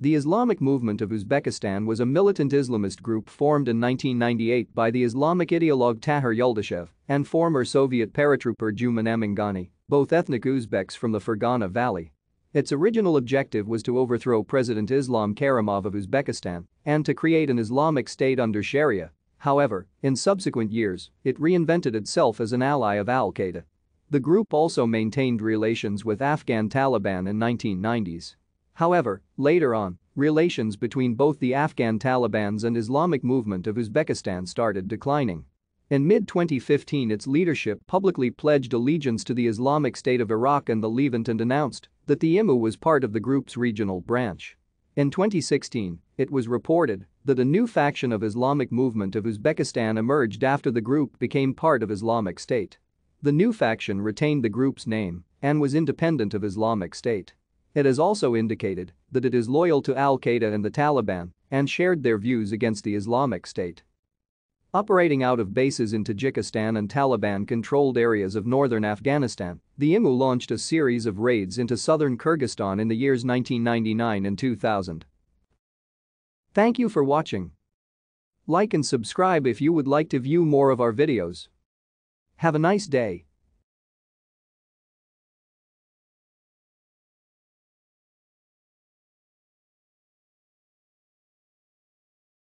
The Islamic Movement of Uzbekistan was a militant Islamist group formed in 1998 by the Islamic ideologue Tahir Yuldashev and former Soviet paratrooper Juman Amingani, both ethnic Uzbeks from the Fergana Valley. Its original objective was to overthrow President Islam Karimov of Uzbekistan and to create an Islamic state under Sharia. However, in subsequent years, it reinvented itself as an ally of al-Qaeda. The group also maintained relations with Afghan Taliban in 1990s. However, later on, relations between both the Afghan Taliban's and Islamic movement of Uzbekistan started declining. In mid-2015 its leadership publicly pledged allegiance to the Islamic State of Iraq and the Levant and announced that the IMU was part of the group's regional branch. In 2016, it was reported that a new faction of Islamic movement of Uzbekistan emerged after the group became part of Islamic State. The new faction retained the group's name and was independent of Islamic State. It has also indicated that it is loyal to al-Qaeda and the Taliban and shared their views against the Islamic State. Operating out of bases in Tajikistan and Taliban-controlled areas of northern Afghanistan, the IMU launched a series of raids into southern Kyrgyzstan in the years 1999 and 2000. Thank you for watching. Like and subscribe if you would like to view more of our videos. Have a nice day.